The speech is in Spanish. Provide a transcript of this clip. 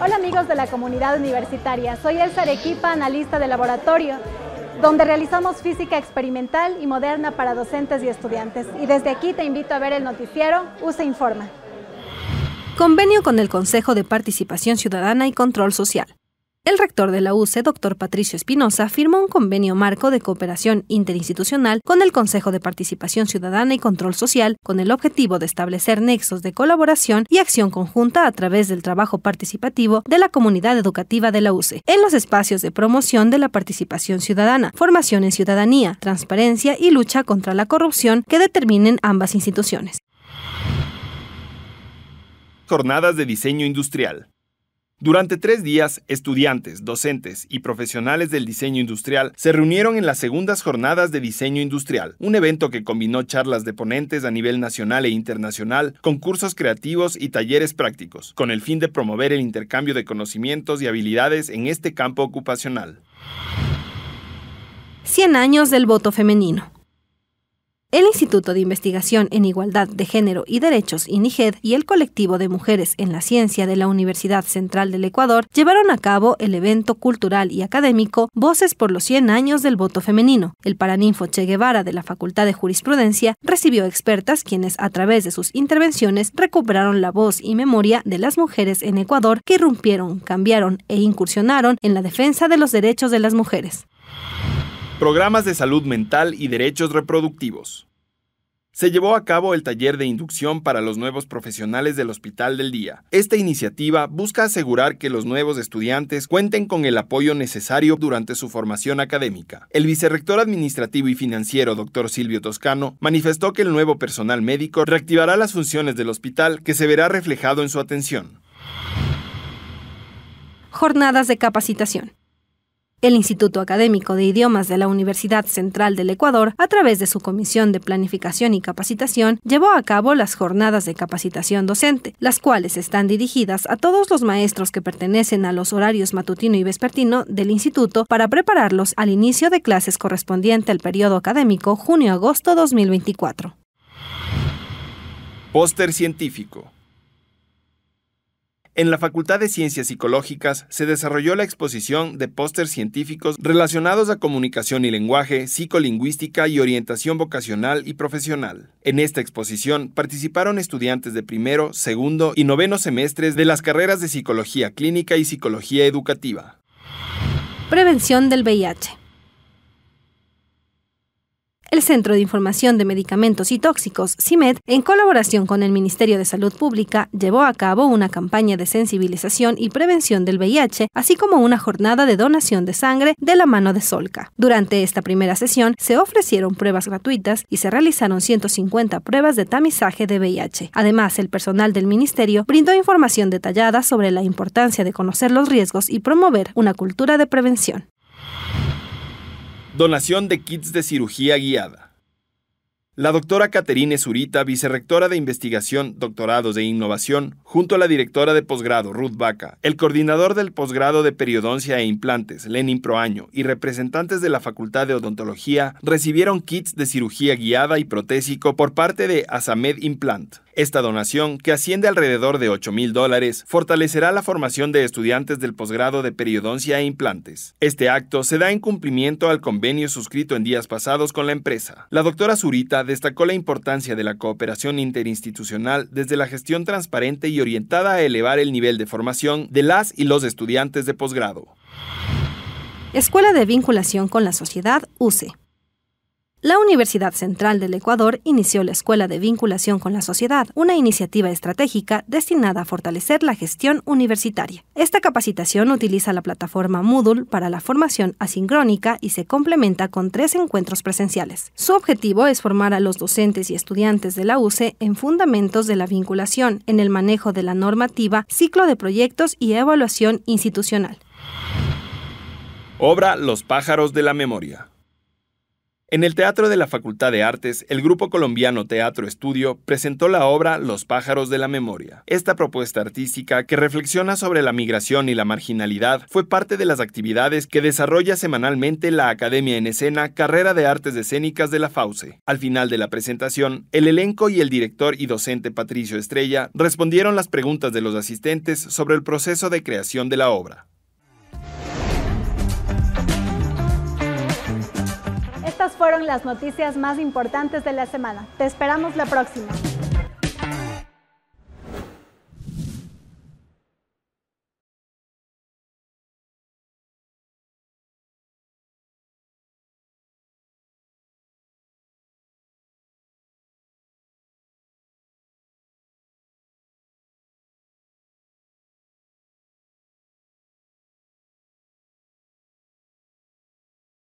Hola amigos de la comunidad universitaria, soy Elsa Arequipa, analista de laboratorio donde realizamos física experimental y moderna para docentes y estudiantes. Y desde aquí te invito a ver el noticiero USA e Informa. Convenio con el Consejo de Participación Ciudadana y Control Social. El rector de la UCE, doctor Patricio Espinosa, firmó un convenio marco de cooperación interinstitucional con el Consejo de Participación Ciudadana y Control Social, con el objetivo de establecer nexos de colaboración y acción conjunta a través del trabajo participativo de la comunidad educativa de la UCE, en los espacios de promoción de la participación ciudadana, formación en ciudadanía, transparencia y lucha contra la corrupción que determinen ambas instituciones. Jornadas de Diseño Industrial. Durante tres días, estudiantes, docentes y profesionales del diseño industrial se reunieron en las segundas jornadas de diseño industrial, un evento que combinó charlas de ponentes a nivel nacional e internacional, concursos creativos y talleres prácticos, con el fin de promover el intercambio de conocimientos y habilidades en este campo ocupacional. 100 años del voto femenino. El Instituto de Investigación en Igualdad de Género y Derechos, INIGED, y el colectivo de mujeres en la ciencia de la Universidad Central del Ecuador llevaron a cabo el evento cultural y académico Voces por los 100 años del voto femenino. El paraninfo Che Guevara de la Facultad de Jurisprudencia recibió expertas quienes a través de sus intervenciones recuperaron la voz y memoria de las mujeres en Ecuador que irrumpieron, cambiaron e incursionaron en la defensa de los derechos de las mujeres. Programas de salud mental y derechos reproductivos se llevó a cabo el taller de inducción para los nuevos profesionales del Hospital del Día. Esta iniciativa busca asegurar que los nuevos estudiantes cuenten con el apoyo necesario durante su formación académica. El vicerrector administrativo y financiero, doctor Silvio Toscano, manifestó que el nuevo personal médico reactivará las funciones del hospital que se verá reflejado en su atención. Jornadas de capacitación. El Instituto Académico de Idiomas de la Universidad Central del Ecuador, a través de su Comisión de Planificación y Capacitación, llevó a cabo las jornadas de capacitación docente, las cuales están dirigidas a todos los maestros que pertenecen a los horarios matutino y vespertino del instituto para prepararlos al inicio de clases correspondiente al periodo académico junio-agosto 2024. Póster científico. En la Facultad de Ciencias Psicológicas se desarrolló la exposición de pósters científicos relacionados a comunicación y lenguaje, psicolingüística y orientación vocacional y profesional. En esta exposición participaron estudiantes de primero, segundo y noveno semestres de las carreras de psicología clínica y psicología educativa. Prevención del VIH el Centro de Información de Medicamentos y Tóxicos, CIMED, en colaboración con el Ministerio de Salud Pública, llevó a cabo una campaña de sensibilización y prevención del VIH, así como una jornada de donación de sangre de la mano de Solca. Durante esta primera sesión se ofrecieron pruebas gratuitas y se realizaron 150 pruebas de tamizaje de VIH. Además, el personal del Ministerio brindó información detallada sobre la importancia de conocer los riesgos y promover una cultura de prevención. Donación de kits de cirugía guiada. La doctora Caterine Zurita, vicerectora de Investigación, Doctorados e Innovación, junto a la directora de posgrado Ruth Baca, el coordinador del posgrado de Periodoncia e Implantes, Lenin Proaño, y representantes de la Facultad de Odontología recibieron kits de cirugía guiada y protésico por parte de Asamed Implant. Esta donación, que asciende alrededor de 8 mil dólares, fortalecerá la formación de estudiantes del posgrado de periodoncia e implantes. Este acto se da en cumplimiento al convenio suscrito en días pasados con la empresa. La doctora Zurita destacó la importancia de la cooperación interinstitucional desde la gestión transparente y orientada a elevar el nivel de formación de las y los estudiantes de posgrado. Escuela de Vinculación con la Sociedad, UCE. La Universidad Central del Ecuador inició la Escuela de Vinculación con la Sociedad, una iniciativa estratégica destinada a fortalecer la gestión universitaria. Esta capacitación utiliza la plataforma Moodle para la formación asincrónica y se complementa con tres encuentros presenciales. Su objetivo es formar a los docentes y estudiantes de la UCE en fundamentos de la vinculación, en el manejo de la normativa, ciclo de proyectos y evaluación institucional. Obra Los pájaros de la memoria. En el Teatro de la Facultad de Artes, el grupo colombiano Teatro Estudio presentó la obra Los pájaros de la memoria. Esta propuesta artística, que reflexiona sobre la migración y la marginalidad, fue parte de las actividades que desarrolla semanalmente la Academia en Escena Carrera de Artes Escénicas de la FAUCE. Al final de la presentación, el elenco y el director y docente Patricio Estrella respondieron las preguntas de los asistentes sobre el proceso de creación de la obra. fueron las noticias más importantes de la semana. Te esperamos la próxima.